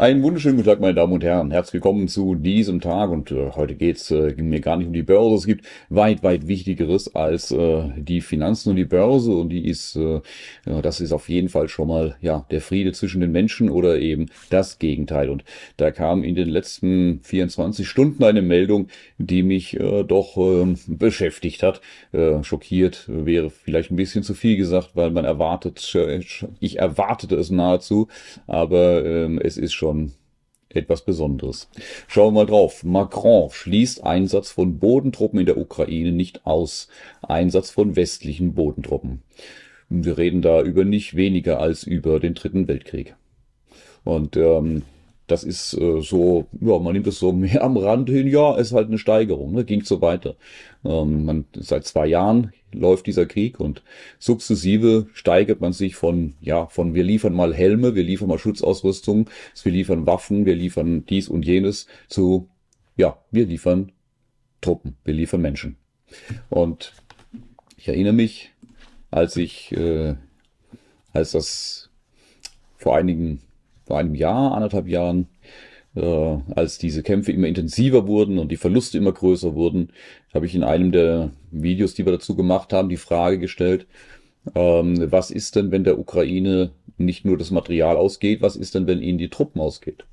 Einen wunderschönen guten Tag, meine Damen und Herren. Herzlich willkommen zu diesem Tag. Und äh, heute geht's äh, mir gar nicht um die Börse. Es gibt weit, weit Wichtigeres als äh, die Finanzen und die Börse. Und die ist, äh, das ist auf jeden Fall schon mal ja der Friede zwischen den Menschen oder eben das Gegenteil. Und da kam in den letzten 24 Stunden eine Meldung, die mich äh, doch äh, beschäftigt hat. Äh, schockiert wäre vielleicht ein bisschen zu viel gesagt, weil man erwartet, äh, ich erwartete es nahezu, aber äh, es ist schon schon etwas Besonderes. Schauen wir mal drauf. Macron schließt Einsatz von Bodentruppen in der Ukraine nicht aus. Einsatz von westlichen Bodentruppen. Wir reden da über nicht weniger als über den Dritten Weltkrieg. Und ähm, das ist äh, so, ja, man nimmt es so mehr am Rand hin, ja, ist halt eine Steigerung, ne? ging so weiter. Ähm, man, seit zwei Jahren läuft dieser Krieg und sukzessive steigert man sich von, ja, von wir liefern mal Helme, wir liefern mal Schutzausrüstung, wir liefern Waffen, wir liefern dies und jenes zu, ja, wir liefern Truppen, wir liefern Menschen. Und ich erinnere mich, als ich, äh, als das vor einigen vor einem Jahr, anderthalb Jahren, äh, als diese Kämpfe immer intensiver wurden und die Verluste immer größer wurden, habe ich in einem der Videos, die wir dazu gemacht haben, die Frage gestellt, ähm, was ist denn, wenn der Ukraine nicht nur das Material ausgeht, was ist denn, wenn ihnen die Truppen ausgeht?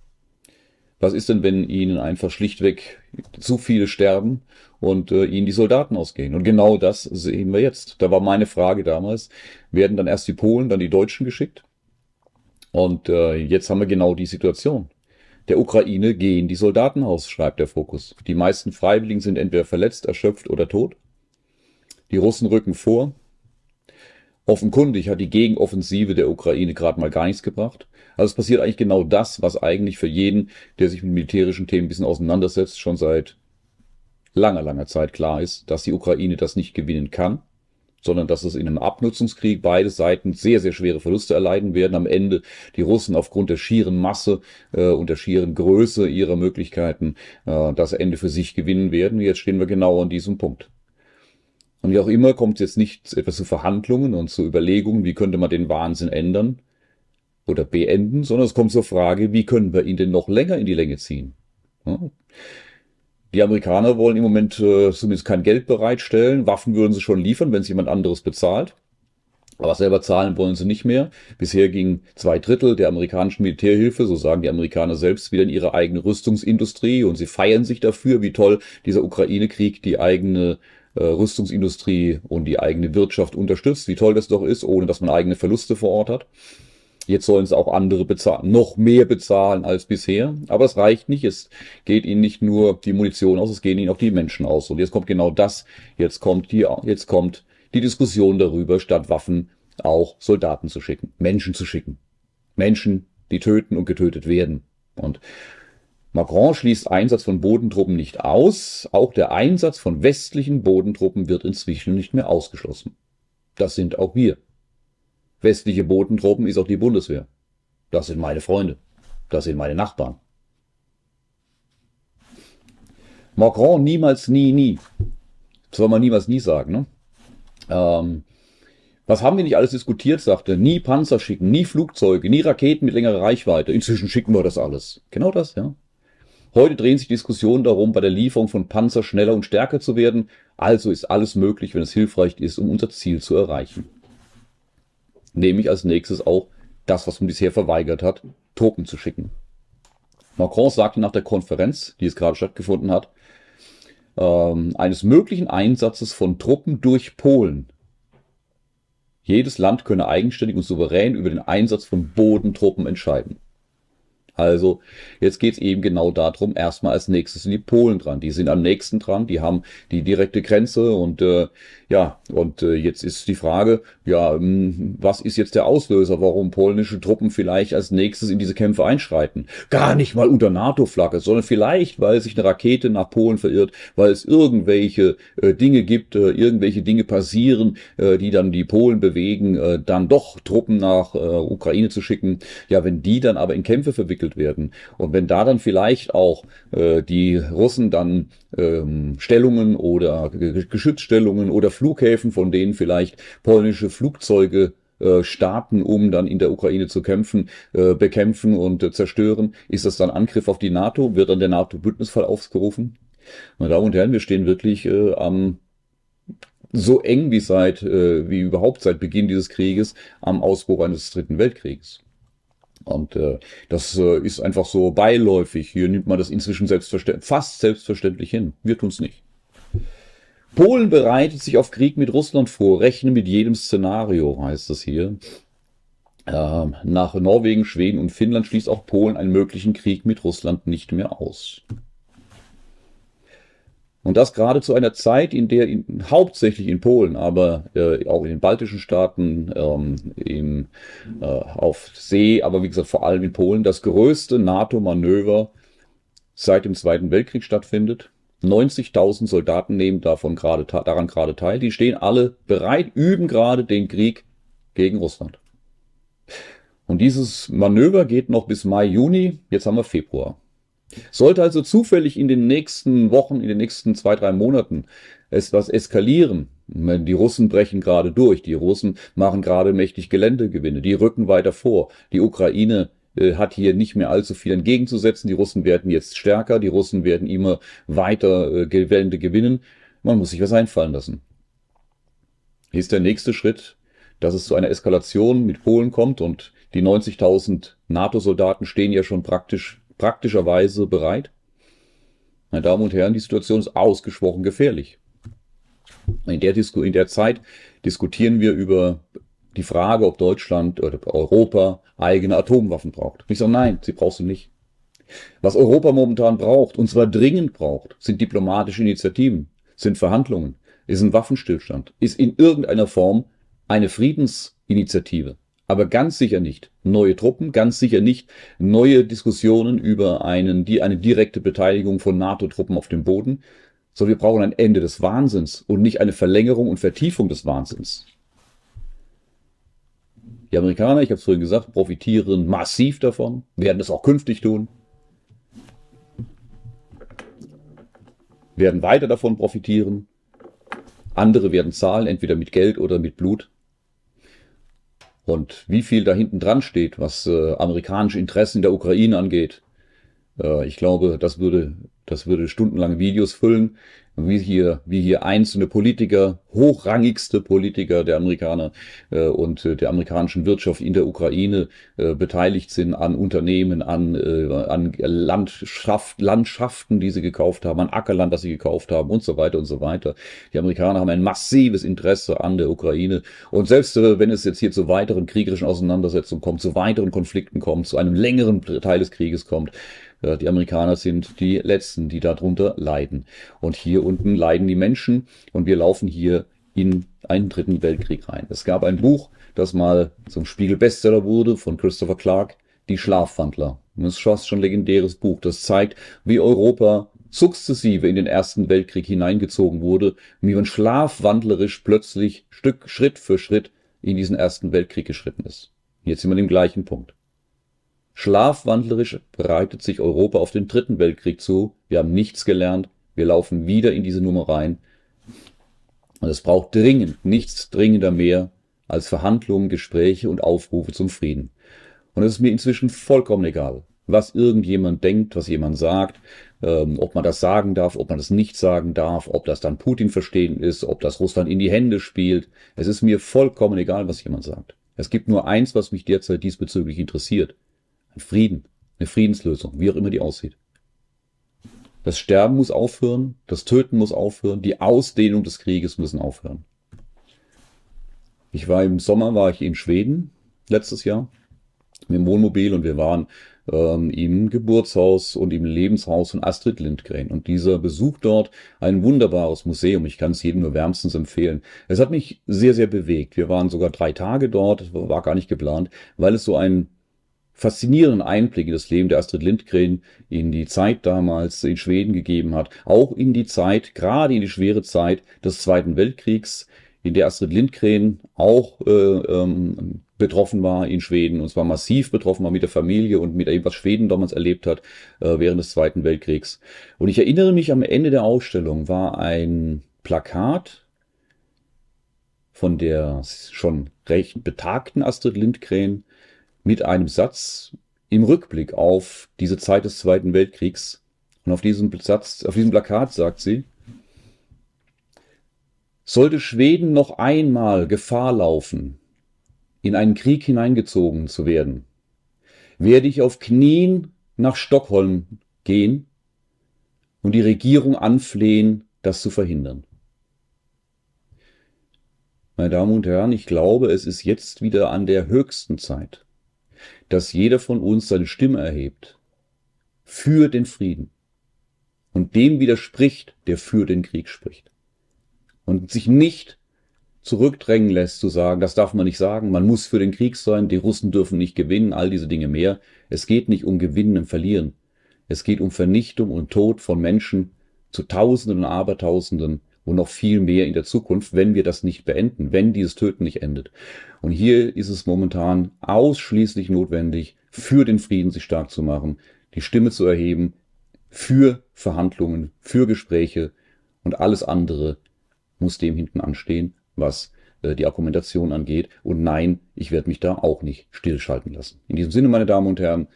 Was ist denn, wenn ihnen einfach schlichtweg zu viele sterben und äh, ihnen die Soldaten ausgehen? Und genau das sehen wir jetzt. Da war meine Frage damals, werden dann erst die Polen, dann die Deutschen geschickt? Und äh, jetzt haben wir genau die Situation. Der Ukraine gehen die Soldaten aus, schreibt der Fokus. Die meisten Freiwilligen sind entweder verletzt, erschöpft oder tot. Die Russen rücken vor. Offenkundig hat die Gegenoffensive der Ukraine gerade mal gar nichts gebracht. Also es passiert eigentlich genau das, was eigentlich für jeden, der sich mit militärischen Themen ein bisschen auseinandersetzt, schon seit langer, langer Zeit klar ist, dass die Ukraine das nicht gewinnen kann sondern dass es in einem Abnutzungskrieg beide Seiten sehr, sehr schwere Verluste erleiden werden. Am Ende die Russen aufgrund der schieren Masse äh, und der schieren Größe ihrer Möglichkeiten äh, das Ende für sich gewinnen werden. Jetzt stehen wir genau an diesem Punkt. Und wie auch immer kommt es jetzt nicht etwas zu Verhandlungen und zu Überlegungen, wie könnte man den Wahnsinn ändern oder beenden, sondern es kommt zur Frage, wie können wir ihn denn noch länger in die Länge ziehen? Ja? die Amerikaner wollen im Moment äh, zumindest kein Geld bereitstellen. Waffen würden sie schon liefern, wenn es jemand anderes bezahlt. Aber selber zahlen wollen sie nicht mehr. Bisher gingen zwei Drittel der amerikanischen Militärhilfe, so sagen die Amerikaner selbst, wieder in ihre eigene Rüstungsindustrie und sie feiern sich dafür, wie toll dieser Ukraine-Krieg die eigene äh, Rüstungsindustrie und die eigene Wirtschaft unterstützt, wie toll das doch ist, ohne dass man eigene Verluste vor Ort hat. Jetzt sollen es auch andere bezahlen, noch mehr bezahlen als bisher. Aber es reicht nicht. Es geht ihnen nicht nur die Munition aus, es gehen ihnen auch die Menschen aus. Und jetzt kommt genau das. Jetzt kommt die, jetzt kommt die Diskussion darüber, statt Waffen auch Soldaten zu schicken, Menschen zu schicken. Menschen, die töten und getötet werden. Und Macron schließt Einsatz von Bodentruppen nicht aus. Auch der Einsatz von westlichen Bodentruppen wird inzwischen nicht mehr ausgeschlossen. Das sind auch wir. Westliche Botentruppen ist auch die Bundeswehr. Das sind meine Freunde. Das sind meine Nachbarn. Macron niemals, nie, nie. Das soll man niemals, nie sagen. Ne? Ähm, was haben wir nicht alles diskutiert, sagte. Nie Panzer schicken, nie Flugzeuge, nie Raketen mit längerer Reichweite. Inzwischen schicken wir das alles. Genau das, ja. Heute drehen sich Diskussionen darum, bei der Lieferung von Panzer schneller und stärker zu werden. Also ist alles möglich, wenn es hilfreich ist, um unser Ziel zu erreichen nämlich als nächstes auch das, was man bisher verweigert hat, Truppen zu schicken. Macron sagte nach der Konferenz, die es gerade stattgefunden hat, ähm, eines möglichen Einsatzes von Truppen durch Polen. Jedes Land könne eigenständig und souverän über den Einsatz von Bodentruppen entscheiden. Also jetzt geht es eben genau darum, erstmal als nächstes sind die Polen dran. Die sind am nächsten dran, die haben die direkte Grenze und äh, ja, und äh, jetzt ist die Frage, ja, hm, was ist jetzt der Auslöser, warum polnische Truppen vielleicht als nächstes in diese Kämpfe einschreiten? Gar nicht mal unter NATO-Flagge, sondern vielleicht, weil sich eine Rakete nach Polen verirrt, weil es irgendwelche äh, Dinge gibt, äh, irgendwelche Dinge passieren, äh, die dann die Polen bewegen, äh, dann doch Truppen nach äh, Ukraine zu schicken. Ja, wenn die dann aber in Kämpfe verwickelt entwickelt werden. Und wenn da dann vielleicht auch äh, die Russen dann ähm, Stellungen oder Geschützstellungen oder Flughäfen, von denen vielleicht polnische Flugzeuge äh, Staaten, um dann in der Ukraine zu kämpfen, äh, bekämpfen und äh, zerstören. Ist das dann Angriff auf die NATO? Wird dann der NATO-Bündnisfall ausgerufen? Meine Damen und Herren, wir stehen wirklich äh, am so eng wie seit, wie überhaupt seit Beginn dieses Krieges am Ausbruch eines Dritten Weltkrieges. Und äh, das äh, ist einfach so beiläufig. Hier nimmt man das inzwischen selbstverständlich, fast selbstverständlich hin. Wir tun's nicht. Polen bereitet sich auf Krieg mit Russland vor. Rechne mit jedem Szenario, heißt das hier. Ähm, nach Norwegen, Schweden und Finnland schließt auch Polen einen möglichen Krieg mit Russland nicht mehr aus. Und das gerade zu einer Zeit, in der in, hauptsächlich in Polen, aber äh, auch in den baltischen Staaten, ähm, in, äh, auf See, aber wie gesagt vor allem in Polen, das größte NATO-Manöver seit dem Zweiten Weltkrieg stattfindet. 90.000 Soldaten nehmen davon gerade daran gerade teil. Die stehen alle bereit, üben gerade den Krieg gegen Russland. Und dieses Manöver geht noch bis Mai, Juni. Jetzt haben wir Februar. Sollte also zufällig in den nächsten Wochen, in den nächsten zwei, drei Monaten es was eskalieren, die Russen brechen gerade durch, die Russen machen gerade mächtig Geländegewinne, die rücken weiter vor, die Ukraine äh, hat hier nicht mehr allzu viel entgegenzusetzen. Die Russen werden jetzt stärker, die Russen werden immer weiter äh, Gelände gewinnen. Man muss sich was einfallen lassen. Hier ist der nächste Schritt, dass es zu einer Eskalation mit Polen kommt und die 90.000 NATO-Soldaten stehen ja schon praktisch praktischerweise bereit? Meine Damen und Herren, die Situation ist ausgesprochen gefährlich. In der, Disku in der Zeit diskutieren wir über die Frage, ob Deutschland oder Europa eigene Atomwaffen braucht. Ich sage, nein, sie brauchst du nicht. Was Europa momentan braucht, und zwar dringend braucht, sind diplomatische Initiativen, sind Verhandlungen, ist ein Waffenstillstand, ist in irgendeiner Form eine Friedensinitiative aber ganz sicher nicht neue Truppen, ganz sicher nicht neue Diskussionen über einen, die, eine direkte Beteiligung von NATO-Truppen auf dem Boden, sondern wir brauchen ein Ende des Wahnsinns und nicht eine Verlängerung und Vertiefung des Wahnsinns. Die Amerikaner, ich habe es vorhin gesagt, profitieren massiv davon, werden es auch künftig tun, werden weiter davon profitieren. Andere werden zahlen, entweder mit Geld oder mit Blut. Und wie viel da hinten dran steht, was äh, amerikanische Interessen in der Ukraine angeht, äh, ich glaube, das würde, das würde stundenlange Videos füllen wie hier, wie hier einzelne Politiker, hochrangigste Politiker der Amerikaner äh, und äh, der amerikanischen Wirtschaft in der Ukraine äh, beteiligt sind an Unternehmen, an, äh, an Landschaft, Landschaften, die sie gekauft haben, an Ackerland, das sie gekauft haben und so weiter und so weiter. Die Amerikaner haben ein massives Interesse an der Ukraine. Und selbst äh, wenn es jetzt hier zu weiteren kriegerischen Auseinandersetzungen kommt, zu weiteren Konflikten kommt, zu einem längeren Teil des Krieges kommt, äh, die Amerikaner sind die Letzten, die darunter leiden. Und hier unten leiden die Menschen und wir laufen hier in einen dritten Weltkrieg rein. Es gab ein Buch, das mal zum Spiegel-Bestseller wurde von Christopher Clark, Die Schlafwandler. das ist fast schon ein legendäres Buch, das zeigt, wie Europa sukzessive in den Ersten Weltkrieg hineingezogen wurde wie man schlafwandlerisch plötzlich Stück, Schritt für Schritt in diesen Ersten Weltkrieg geschritten ist. Jetzt sind wir dem gleichen Punkt. Schlafwandlerisch bereitet sich Europa auf den Dritten Weltkrieg zu. Wir haben nichts gelernt. Wir laufen wieder in diese Nummer rein. Und es braucht dringend nichts dringender mehr als Verhandlungen, Gespräche und Aufrufe zum Frieden. Und es ist mir inzwischen vollkommen egal, was irgendjemand denkt, was jemand sagt, ähm, ob man das sagen darf, ob man das nicht sagen darf, ob das dann Putin verstehen ist, ob das Russland in die Hände spielt. Es ist mir vollkommen egal, was jemand sagt. Es gibt nur eins, was mich derzeit diesbezüglich interessiert. Ein Frieden, eine Friedenslösung, wie auch immer die aussieht. Das Sterben muss aufhören, das Töten muss aufhören, die Ausdehnung des Krieges müssen aufhören. Ich war im Sommer, war ich in Schweden letztes Jahr mit dem Wohnmobil und wir waren ähm, im Geburtshaus und im Lebenshaus von Astrid Lindgren. Und dieser Besuch dort, ein wunderbares Museum, ich kann es jedem nur wärmstens empfehlen. Es hat mich sehr, sehr bewegt. Wir waren sogar drei Tage dort, war gar nicht geplant, weil es so ein faszinierenden Einblick in das Leben der Astrid Lindgren, in die Zeit damals in Schweden gegeben hat, auch in die Zeit, gerade in die schwere Zeit des Zweiten Weltkriegs, in der Astrid Lindgren auch äh, ähm, betroffen war in Schweden und zwar massiv betroffen war mit der Familie und mit dem, was Schweden damals erlebt hat äh, während des Zweiten Weltkriegs. Und ich erinnere mich, am Ende der Ausstellung war ein Plakat von der schon recht betagten Astrid Lindgren mit einem Satz im Rückblick auf diese Zeit des Zweiten Weltkriegs. Und auf diesem Satz, auf diesem Plakat sagt sie, sollte Schweden noch einmal Gefahr laufen, in einen Krieg hineingezogen zu werden, werde ich auf Knien nach Stockholm gehen und die Regierung anflehen, das zu verhindern. Meine Damen und Herren, ich glaube, es ist jetzt wieder an der höchsten Zeit, dass jeder von uns seine Stimme erhebt für den Frieden und dem widerspricht, der für den Krieg spricht und sich nicht zurückdrängen lässt zu sagen, das darf man nicht sagen, man muss für den Krieg sein, die Russen dürfen nicht gewinnen, all diese Dinge mehr. Es geht nicht um Gewinnen und Verlieren. Es geht um Vernichtung und Tod von Menschen zu Tausenden und Abertausenden und noch viel mehr in der Zukunft, wenn wir das nicht beenden, wenn dieses Töten nicht endet. Und hier ist es momentan ausschließlich notwendig, für den Frieden sich stark zu machen, die Stimme zu erheben, für Verhandlungen, für Gespräche und alles andere muss dem hinten anstehen, was äh, die Argumentation angeht. Und nein, ich werde mich da auch nicht stillschalten lassen. In diesem Sinne, meine Damen und Herren,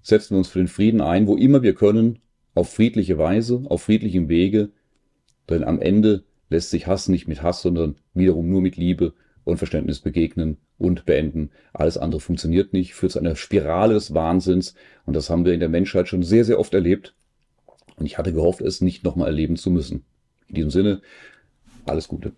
setzen wir uns für den Frieden ein, wo immer wir können, auf friedliche Weise, auf friedlichem Wege denn am Ende lässt sich Hass nicht mit Hass, sondern wiederum nur mit Liebe und Verständnis begegnen und beenden. Alles andere funktioniert nicht, führt zu einer Spirale des Wahnsinns. Und das haben wir in der Menschheit schon sehr, sehr oft erlebt. Und ich hatte gehofft, es nicht nochmal erleben zu müssen. In diesem Sinne, alles Gute.